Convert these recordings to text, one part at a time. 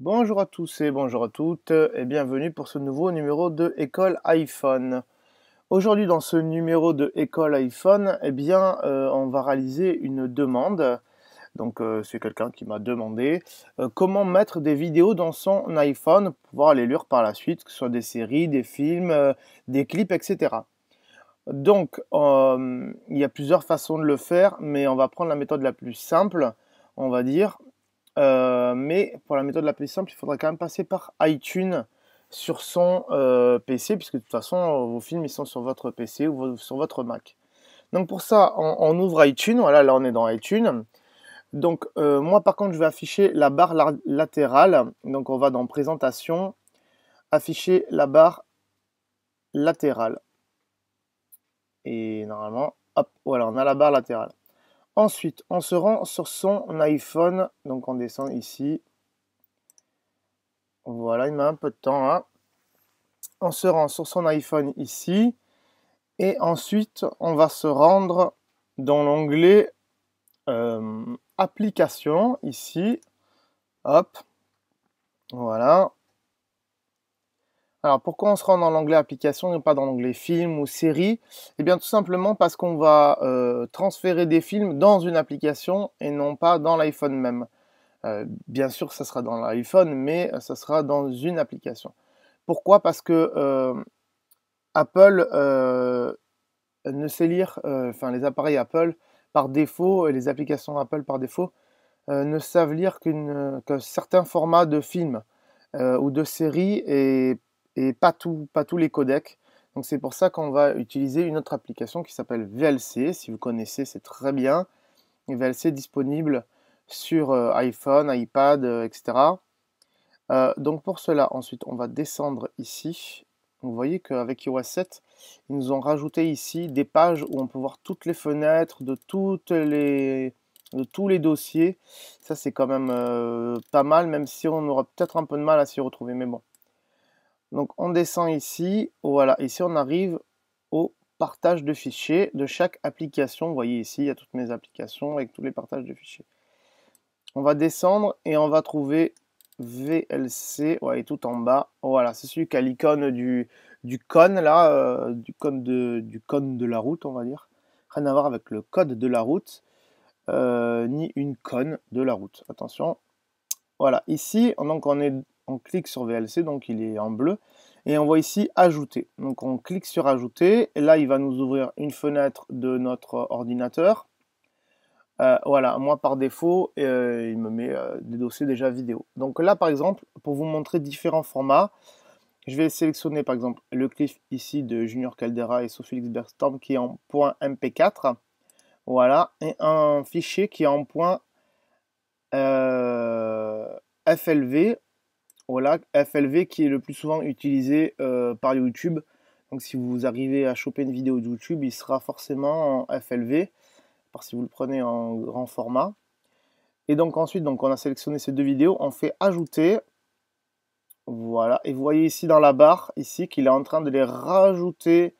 Bonjour à tous et bonjour à toutes et bienvenue pour ce nouveau numéro de École iPhone. Aujourd'hui dans ce numéro de École iPhone, eh bien euh, on va réaliser une demande. Donc euh, c'est quelqu'un qui m'a demandé euh, comment mettre des vidéos dans son iPhone pour pouvoir les lire par la suite, que ce soit des séries, des films, des clips, etc. Donc il y a plusieurs façons de le faire, mais on va prendre la méthode la plus simple, on va dire, euh, mais pour la méthode la plus simple, il faudra quand même passer par iTunes sur son euh, PC, puisque de toute façon, euh, vos films, ils sont sur votre PC ou sur votre Mac. Donc pour ça, on, ouvre iTunes. Voilà, là, on est dans iTunes. Donc moi, par contre, je vais afficher la barre latérale. Donc on va dans Présentation, afficher la barre latérale. Et normalement, hop, voilà, on a la barre latérale. Ensuite, on se rend sur son iPhone. Donc on descend ici. Voilà, il m'a un peu de temps. Hein. On se rend sur son iPhone ici. Et ensuite, on va se rendre dans l'onglet euh, application Applications ici. Hop. Voilà. Alors pourquoi on se rend dans l'onglet application et pas dans l'onglet film ou série Eh bien tout simplement parce qu'on va euh, transférer des films dans une application et non pas dans l'iPhone même. Euh, bien sûr ça sera dans l'iPhone mais euh, ça sera dans une application. Pourquoi Parce que Apple ne sait lire, enfin les appareils Apple par défaut et les applications Apple par défaut ne savent lire qu'un que certains formats de films ou de séries et et pas, tout, pas tous les codecs. Donc c'est pour ça qu'on va utiliser une autre application qui s'appelle VLC. Si vous connaissez, c'est très bien. VLC disponible sur euh, iPhone, iPad, euh, etc. Euh, donc pour cela, ensuite, on va descendre ici. Vous voyez qu'avec iOS 7, ils nous ont rajouté ici des pages où on peut voir toutes les fenêtres de, toutes les, tous les dossiers. Ça, c'est quand même pas mal, même si on aura peut-être un peu de mal à s'y retrouver. Mais bon, donc on descend ici, voilà, ici on arrive au partage de fichiers de chaque application. Vous voyez ici, il y a toutes mes applications avec tous les partages de fichiers. On va descendre et on va trouver VLC, ouais, tout en bas. Voilà, c'est celui qui a l'icône du, du cône là, euh, du, cône de, du cône de la route, on va dire. Rien à voir avec le code de la route, euh, ni une cône de la route. Attention. Voilà, ici, donc on est on clique sur VLC, donc il est en bleu, et on voit ici Ajouter. Donc on clique sur Ajouter, et là il va nous ouvrir une fenêtre de notre ordinateur. Euh, voilà, moi par défaut, euh, il me met euh, des dossiers déjà vidéo. Donc là par exemple, pour vous montrer différents formats, je vais sélectionner par exemple le clip ici de Junior Caldera et Sophie Bergstorm qui est en .mp4. Voilà, et un fichier qui est en point FLV voilà, FLV qui est le plus souvent utilisé euh, par YouTube. Donc si vous arrivez à choper une vidéo de YouTube, il sera forcément en FLV, parce que si vous le prenez en grand format. Et donc ensuite, donc, on a sélectionné ces deux vidéos, on fait ajouter. Voilà, et vous voyez ici dans la barre, ici, qu'il est en train de les rajouter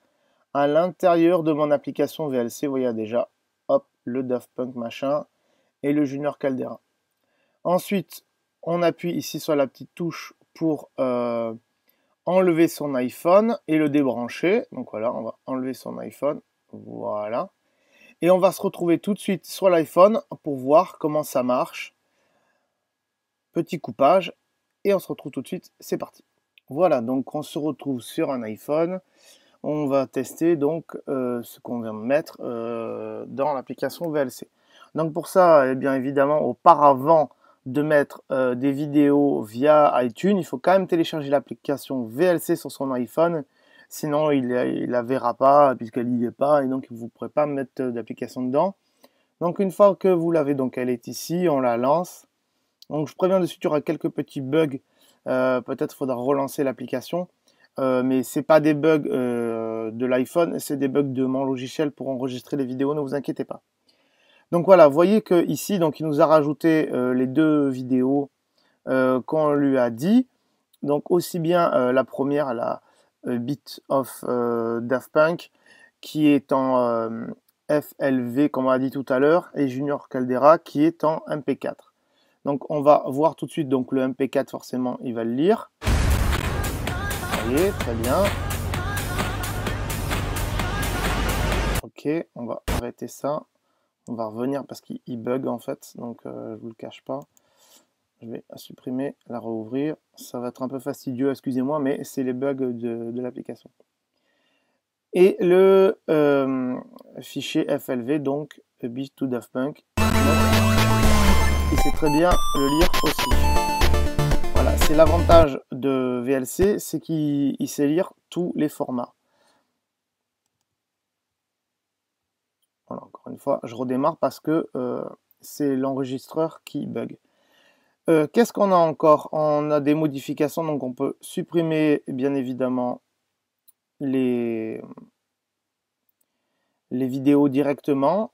à l'intérieur de mon application VLC. Vous voyez déjà, hop, le Daft Punk machin et le Junior Caldera. Ensuite, on appuie ici sur la petite touche pour euh, enlever son iPhone et le débrancher. Donc voilà, on va enlever son iPhone. Voilà. Et on va se retrouver tout de suite sur l'iPhone pour voir comment ça marche. Petit coupage. Et on se retrouve tout de suite. C'est parti. Voilà, donc on se retrouve sur un iPhone. On va tester donc euh, ce qu'on vient de mettre euh, dans l'application VLC. Donc pour ça, eh bien évidemment, auparavant, de mettre euh, des vidéos via iTunes, il faut quand même télécharger l'application VLC sur son iPhone. Sinon, il ne la verra pas puisqu'elle n'y est pas et donc vous ne pourrez pas mettre d'application dedans. Donc, une fois que vous l'avez, donc elle est ici, on la lance. Donc, je préviens dessus, il y aura quelques petits bugs. Euh, peut-être faudra relancer l'application. Euh, mais mais n'est pas des bugs de l'iPhone, c'est des bugs de mon logiciel pour enregistrer les vidéos, ne vous inquiétez pas. Donc voilà, vous voyez qu'ici, donc il nous a rajouté euh, les deux vidéos euh, qu'on lui a dit. Donc aussi bien euh, la première, la Beat of Daft Punk, qui est en FLV, comme on a dit tout à l'heure, et Junior Caldera, qui est en MP4. Donc on va voir tout de suite, donc le MP4 forcément, il va le lire. Vous voyez, très bien. Ok, on va arrêter ça. On va revenir parce qu'il bug en fait, donc je euh, je vous le cache pas. Je vais la supprimer, la rouvrir. Ça va être un peu fastidieux, excusez-moi, mais c'est les bugs de, l'application. Et le euh, fichier FLV, donc a to Daft Punk, il sait très bien le lire aussi. Voilà, c'est l'avantage de VLC, c'est qu'il sait lire tous les formats. encore une fois, je redémarre parce que euh, c'est l'enregistreur qui bug. Euh, qu'est-ce qu'on a encore On a des modifications, donc on peut supprimer bien évidemment les, les vidéos directement.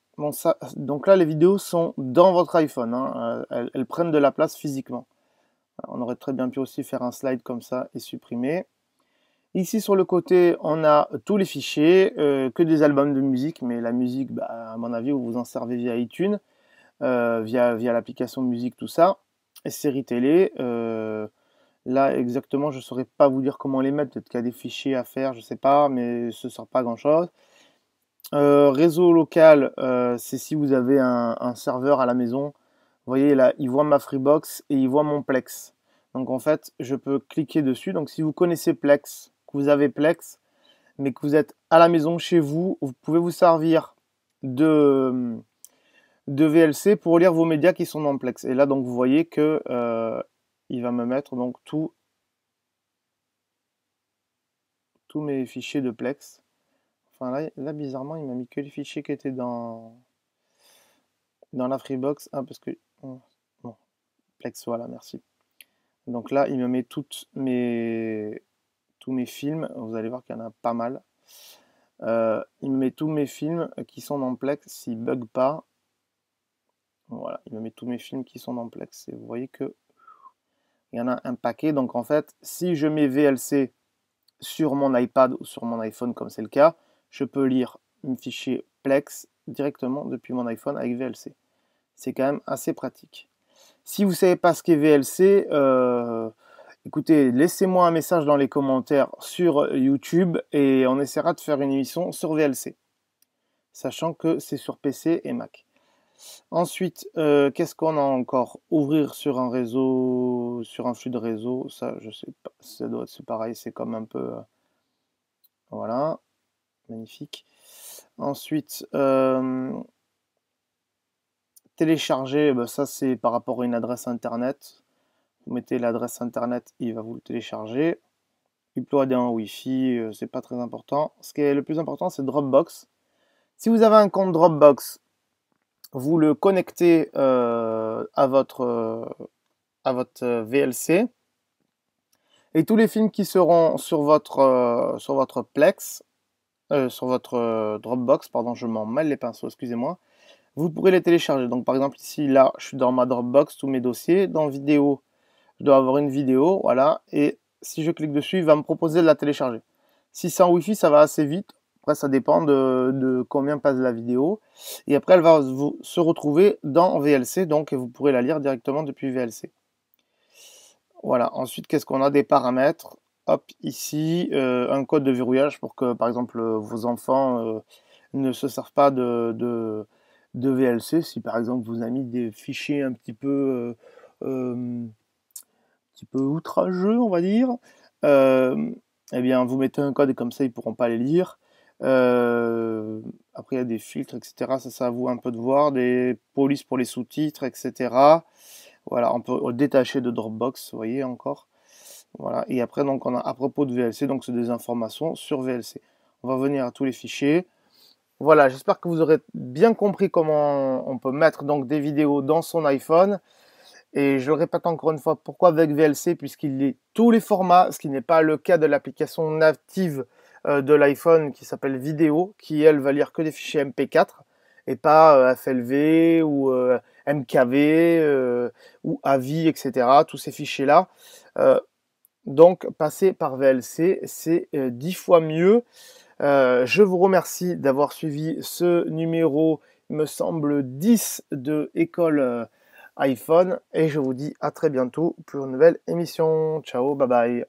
donc là, les vidéos sont dans votre iPhone, hein. euh, elles, prennent de la place physiquement. on aurait très bien pu aussi faire un slide comme ça et supprimer. Ici sur le côté, on a tous les fichiers, euh, que des albums de musique, mais la musique, bah, à mon avis, vous vous en servez via iTunes, euh, via, via l'application musique, tout ça. Et série télé, euh, là exactement, je ne saurais pas vous dire comment les mettre, peut-être qu'il y a des fichiers à faire, je ne sais pas, mais ce ne sort pas grand-chose. réseau local, c'est si vous avez un, un, serveur à la maison. Vous voyez là, il voit ma Freebox et il voit mon Plex. Donc en fait, je peux cliquer dessus. Donc si vous connaissez Plex, vous avez Plex, mais que vous êtes à la maison, chez vous, vous pouvez vous servir de, de VLC pour lire vos médias qui sont dans Plex. Et là, donc, vous voyez que euh, il va me mettre donc tout, tous mes fichiers de Plex. Enfin, là, bizarrement, il m'a mis que les fichiers qui étaient dans, dans la Freebox. Ah, parce que... Bon, Plex, voilà, merci. Donc là, il me met toutes mes tous mes films. Vous allez voir qu'il y en a pas mal. Euh, il me met tous mes films qui sont dans Plex s'ils bug pas. Voilà, il me met tous mes films qui sont dans Plex. Et vous voyez que il y en a un paquet. Donc en fait, si je mets VLC sur mon iPad ou sur mon iPhone comme c'est le cas, je peux lire une fichier Plex directement depuis mon iPhone avec VLC. C'est quand même assez pratique. Si vous savez pas ce qu'est VLC, euh, Écoutez, laissez-moi un message dans les commentaires sur YouTube et on essaiera de faire une émission sur VLC, sachant que c'est sur PC et Mac. Ensuite, euh, qu'est-ce qu'on a encore Ouvrir sur un réseau, sur un flux de réseau, ça je sais pas, ça doit être pareil, c'est comme un peu... Euh, voilà, magnifique. Ensuite, euh, télécharger, eh ben, ça c'est par rapport à une adresse internet. Vous mettez l'adresse internet, il va vous le télécharger. Uploader en Wi-Fi, euh, c'est pas très important. Ce qui est le plus important, c'est Dropbox. Si vous avez un compte Dropbox, vous le connectez euh, à, votre, euh, à votre VLC. Et tous les films qui seront sur votre, sur votre Plex, sur votre Dropbox, pardon, je m'en mêle les pinceaux, excusez-moi, vous pourrez les télécharger. Donc par exemple ici, là, je suis dans ma Dropbox, tous mes dossiers. Dans vidéo, avoir une vidéo, voilà, et si je clique dessus, il va me proposer de la télécharger. Si c'est en wifi ça va assez vite. Après, ça dépend de, combien passe la vidéo. Et après, elle va vous, se retrouver dans VLC, donc et vous pourrez la lire directement depuis VLC. Voilà, ensuite, qu'est-ce qu'on a des paramètres Hop, ici, euh, un code de verrouillage pour que, par exemple, vos enfants euh, ne se servent pas de, de, VLC. Si, par exemple, vous avez mis des fichiers un petit peu... Euh, peu outrageux, on va dire, euh, eh bien, vous mettez un code comme ça, ils pourront pas les lire. Euh, après, il y a des filtres, etc. Ça, ça vous un peu de voir. Des polices pour les sous-titres, etc. Voilà, on peut détacher de Dropbox, vous voyez encore. Voilà, et après, donc, on a à propos de VLC, donc c'est des informations sur VLC. On va venir à tous les fichiers. Voilà, j'espère que vous aurez bien compris comment on peut mettre donc des vidéos dans son iPhone. Et je répète encore une fois, pourquoi avec VLC Puisqu'il lit tous les formats, ce qui n'est pas le cas de l'application native euh, de l'iPhone qui s'appelle Vidéo, qui elle va lire que des fichiers MP4 et pas euh, FLV ou euh, MKV ou AVI, etc. Tous ces fichiers-là. donc passer par VLC, c'est dix fois mieux. je vous remercie d'avoir suivi ce numéro, il me semble 10 de École iPhone. Et je vous dis à très bientôt pour une nouvelle émission. Ciao, bye bye.